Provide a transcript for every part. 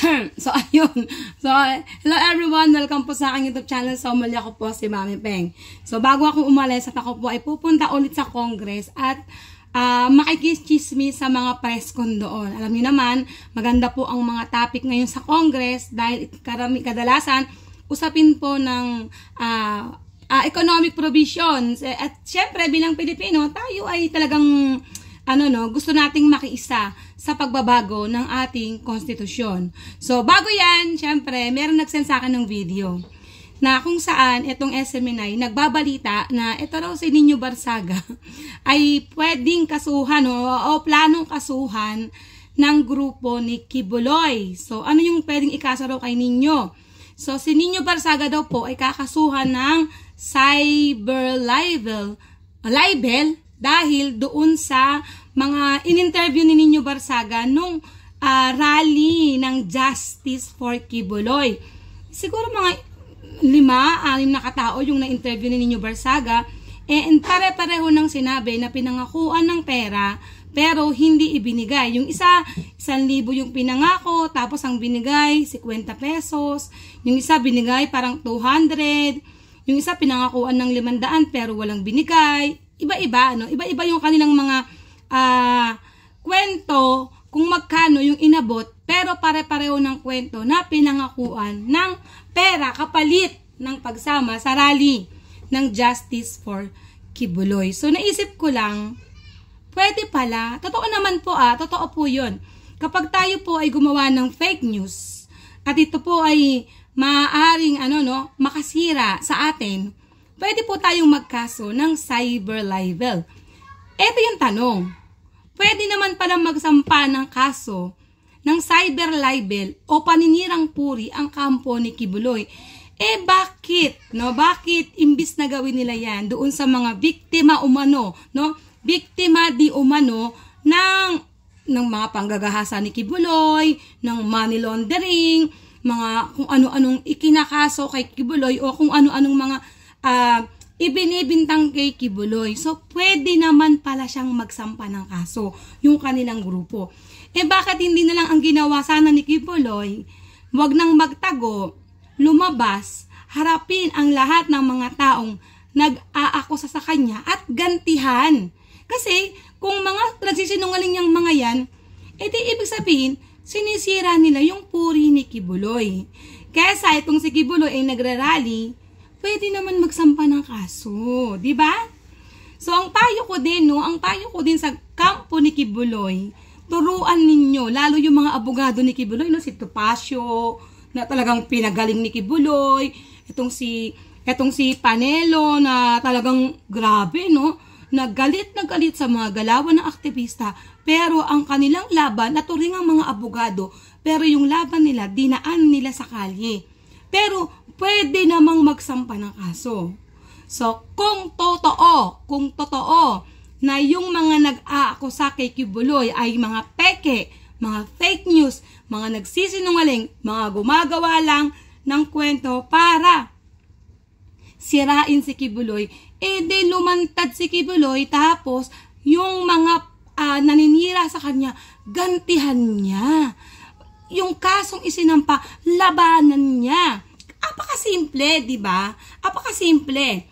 so, ayun. So, hello everyone. Welcome po sa aking YouTube channel. So, muli ako po si Mami Peng. So, bago ako umalis at ako po ay pupunta ulit sa Congress at uh, ah, makikischismi sa mga press con doon. Alam niyo naman, maganda po ang mga topic ngayon sa Congress dahil karami, kadalasan usapin po ng uh, uh, economic provisions. Eh, at syempre, bilang Pilipino, tayo ay talagang ano no, gusto nating makiisa sa pagbabago ng ating konstitusyon. So, bago yan, syempre, meron nagsend sa akin ng video na kung saan itong SMNI nagbabalita na ito raw si Nino Barsaga ay pwedeng kasuhan o, o planong kasuhan ng grupo ni Kibuloy. So, ano yung pwedeng ikasa raw kay Nino? So, si Nino Barsaga daw po ay kakasuhan ng cyber libel, libel dahil doon sa mga in-interview ni Ninyo Barsaga nung uh, rally ng Justice for Kibuloy. Siguro mga lima, anim na katao yung na-interview ni Ninyo Barsaga. Eh, pare-pareho nang sinabi na pinangakuan ng pera pero hindi ibinigay. Yung isa, 1,000 yung pinangako, tapos ang binigay, 50 pesos. Yung isa binigay parang 200. Yung isa pinangakuan ng 500 pero walang binigay iba-iba, no? Iba-iba yung kanilang mga uh, kwento kung magkano yung inabot, pero pare-pareho ng kwento na pinangakuan ng pera kapalit ng pagsama sa rally ng Justice for Kibuloy. So, naisip ko lang, pwede pala, totoo naman po ah, totoo po yun. Kapag tayo po ay gumawa ng fake news, at ito po ay maaaring ano no, makasira sa atin, pwede po tayong magkaso ng cyber libel. Ito yung tanong. Pwede naman pala magsampa ng kaso ng cyber libel o paninirang puri ang kampo ni Kibuloy. Eh bakit? No, bakit imbis na gawin nila 'yan doon sa mga biktima umano, no? Biktima di umano ng ng mga panggagahasa ni Kibuloy, ng money laundering, mga kung ano-anong ikinakaso kay Kibuloy o kung ano-anong mga uh, ibinibintang kay Kibuloy. So, pwede naman pala siyang magsampa ng kaso, yung kanilang grupo. Eh, bakit hindi na lang ang ginawa sana ni Kibuloy? Huwag nang magtago, lumabas, harapin ang lahat ng mga taong nag-aakusa sa kanya at gantihan. Kasi, kung mga nagsisinungaling niyang mga yan, edi eh, ibig sabihin, sinisira nila yung puri ni Kibuloy. Kesa itong si Kibuloy ay nagre-rally, pwede naman magsampa ng kaso, di ba? So ang payo ko din no, ang payo ko din sa kampo ni Kibuloy, turuan ninyo lalo yung mga abogado ni Kibuloy no si Topacio na talagang pinagaling ni Kibuloy, itong si etong si Panelo na talagang grabe no, naggalit na galit sa mga galawan ng aktivista, pero ang kanilang laban naturing ang mga abogado, pero yung laban nila dinaan nila sa kalye. Pero pwede namang magsampa ng aso. So, kung totoo, kung totoo na yung mga nag-aakusa kay Kibuloy ay mga peke, mga fake news, mga nagsisinungaling, mga gumagawa lang ng kwento para sirain si Kibuloy, edi eh, lumantad si Kibuloy tapos yung mga uh, naninira sa kanya, gantihan niya. Yung kasong isinampa, labanan niya. Apakasimple, di ba? Apakasimple.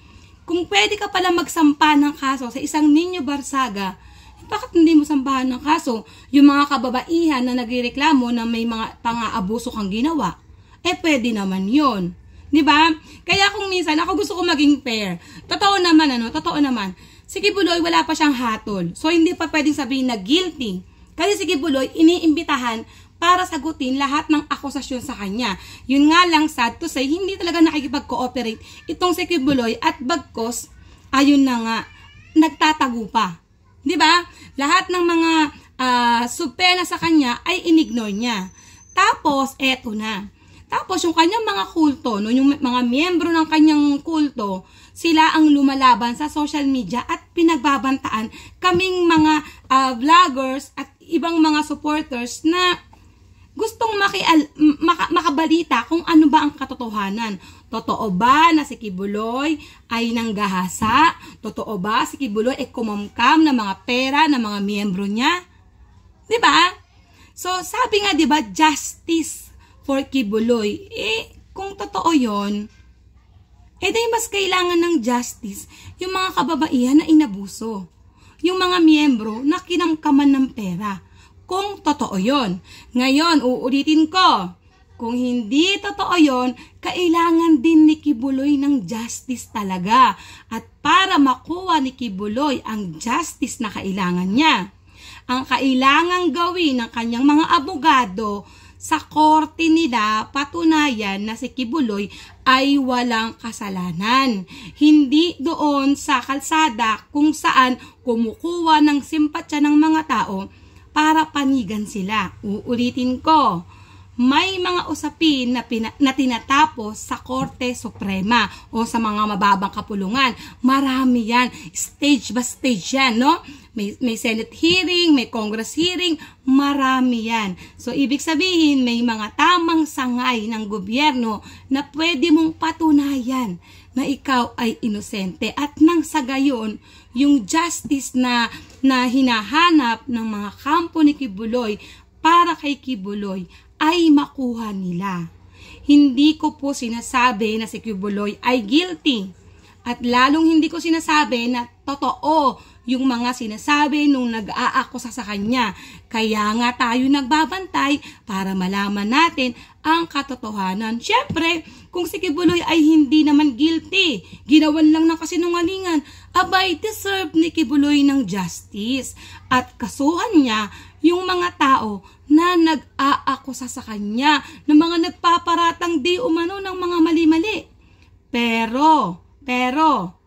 Kung pwede ka pala magsampa ng kaso sa isang ninyo barsaga, eh, bakit hindi mo sambahan ng kaso yung mga kababaihan na nagreklamo na may mga pang-aabuso kang ginawa? Eh, pwede naman yon, 'Di ba? Kaya kung minsan, ako gusto ko maging fair. Totoo naman, ano? Totoo naman. Si Kibuloy, wala pa siyang hatol. So, hindi pa pwedeng sabihin na guilty. Kasi si Kibuloy, iniimbitahan para sagutin lahat ng akusasyon sa kanya. Yun nga lang, sad to say, hindi talaga nakikipag-cooperate itong si Kibuloy at Bagkos, ayun na nga, nagtatago pa. ba? Diba? Lahat ng mga uh, subpena sa kanya ay inignore niya. Tapos, eto na. Tapos, yung kanyang mga kulto, no, yung mga miyembro ng kanyang kulto, sila ang lumalaban sa social media at pinagbabantaan kaming mga uh, vloggers at ibang mga supporters na gustong makial, maka, makabalita kung ano ba ang katotohanan. Totoo ba na si Kibuloy ay nanggahasa? Totoo ba si Kibuloy ay kumamkam ng mga pera ng mga miyembro niya? 'Di ba? So, sabi nga 'di ba, justice for Kibuloy. Eh kung totoo 'yon, eh di mas kailangan ng justice yung mga kababaihan na inabuso. Yung mga miyembro na kinamkaman ng pera kung totoo yon. Ngayon, uulitin ko, kung hindi totoo yon, kailangan din ni Kibuloy ng justice talaga. At para makuha ni Kibuloy ang justice na kailangan niya, ang kailangang gawin ng kanyang mga abogado sa korte nila patunayan na si Kibuloy ay walang kasalanan. Hindi doon sa kalsada kung saan kumukuha ng simpatya ng mga tao para panigan sila. Uulitin ko, may mga usapin na, pina, na tinatapos sa Korte Suprema o sa mga mababang kapulungan. Marami yan. Stage by stage yan, no? May, may Senate hearing, may Congress hearing, marami yan. So, ibig sabihin, may mga tamang sangay ng gobyerno na pwede mong patunayan na ikaw ay inosente at nang sa gayon, yung justice na, na hinahanap ng mga kampo ni Kibuloy para kay Kibuloy ay makuha nila. Hindi ko po sinasabi na si Kibuloy ay guilty. At lalong hindi ko sinasabi na totoo yung mga sinasabi nung nag-aakusa sa kanya. Kaya nga tayo nagbabantay para malaman natin ang katotohanan. Siyempre, kung si Kibuloy ay hindi naman guilty, ginawan lang ng kasinungalingan, abay deserve ni Kibuloy ng justice at kasuhan niya yung mga tao na nag-aakusa sa kanya ng mga nagpaparatang di umano ng mga mali-mali. Pero, pero,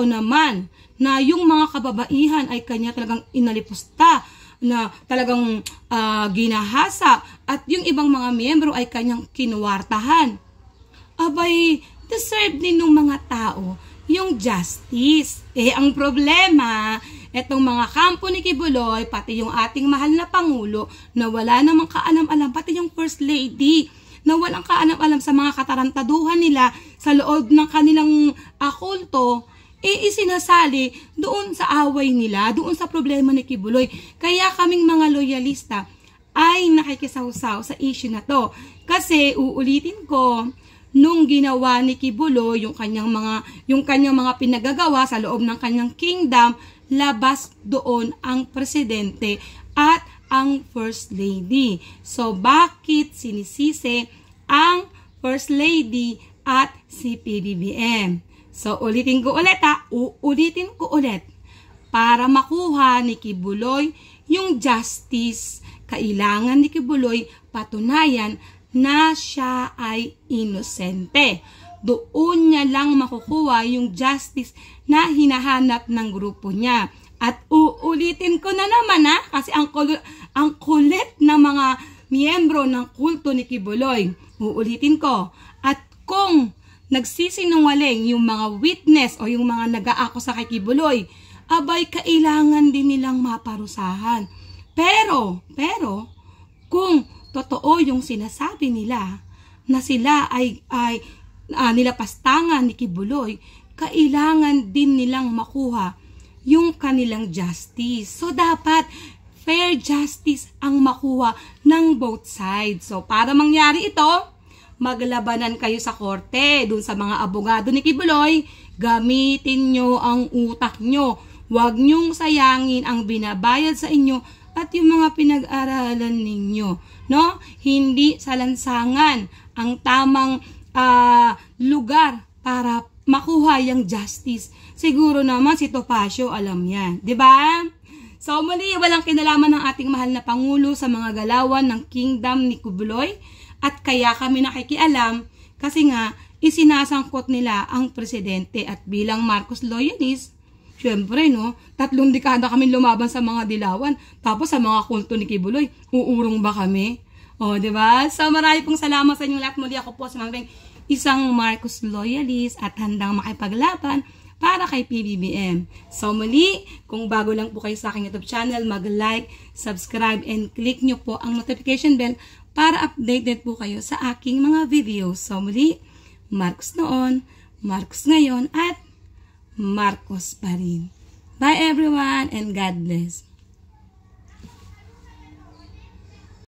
tao naman na yung mga kababaihan ay kanya talagang inalipusta na talagang uh, ginahasa at yung ibang mga miyembro ay kanyang kinuwartahan. Abay, deserve din ng mga tao yung justice. Eh, ang problema, etong mga kampo ni Kibuloy, pati yung ating mahal na Pangulo, na wala namang kaalam-alam, pati yung First Lady, na walang kaalam-alam sa mga katarantaduhan nila sa loob ng kanilang akulto, eh, isinasali doon sa away nila, doon sa problema ni Kibuloy. Kaya kaming mga loyalista ay nakikisawsaw sa issue na to. Kasi uulitin ko, nung ginawa ni Kibuloy yung kanyang mga yung kanyang mga pinagagawa sa loob ng kanyang kingdom, labas doon ang presidente at ang first lady. So bakit sinisisi ang first lady at si PBBM? So, ulitin ko ulit ha. Uulitin ko ulit para makuha ni Kibuloy yung justice. Kailangan ni Kibuloy patunayan na siya ay inosente. Doon niya lang makukuha yung justice na hinahanap ng grupo niya. At uulitin ko na naman ha, kasi ang, kul- ang kulit ng mga miyembro ng kulto ni Kibuloy. Uulitin ko. At kung nagsisinungaling yung mga witness o yung mga nag-aako sa kay Kibuloy, abay kailangan din nilang maparusahan. Pero, pero, kung totoo yung sinasabi nila na sila ay, ay uh, nilapastangan ni Kibuloy, kailangan din nilang makuha yung kanilang justice. So, dapat fair justice ang makuha ng both sides. So, para mangyari ito, maglabanan kayo sa korte, dun sa mga abogado ni Kibuloy, gamitin nyo ang utak nyo. Huwag nyong sayangin ang binabayad sa inyo at yung mga pinag-aralan ninyo. No? Hindi sa lansangan ang tamang uh, lugar para makuha yung justice. Siguro naman si Topacio alam yan. ba? Diba? So muli, walang kinalaman ng ating mahal na Pangulo sa mga galawan ng kingdom ni Kubloy at kaya kami nakikialam kasi nga isinasangkot nila ang presidente at bilang Marcos loyalist, syempre no, tatlong dekada kami lumaban sa mga dilawan tapos sa mga kulto ni Kibuloy, uurong ba kami? O, oh, di ba? So, marami pong salamat sa inyong lahat. Muli ako po si Mang isang Marcos Loyalist at handang makipaglaban para kay PBBM. So muli, kung bago lang po kayo sa aking YouTube channel, mag-like, subscribe, and click nyo po ang notification bell para updated po kayo sa aking mga videos. So muli, Marcos noon, Marcos ngayon, at Marcos pa rin. Bye everyone and God bless.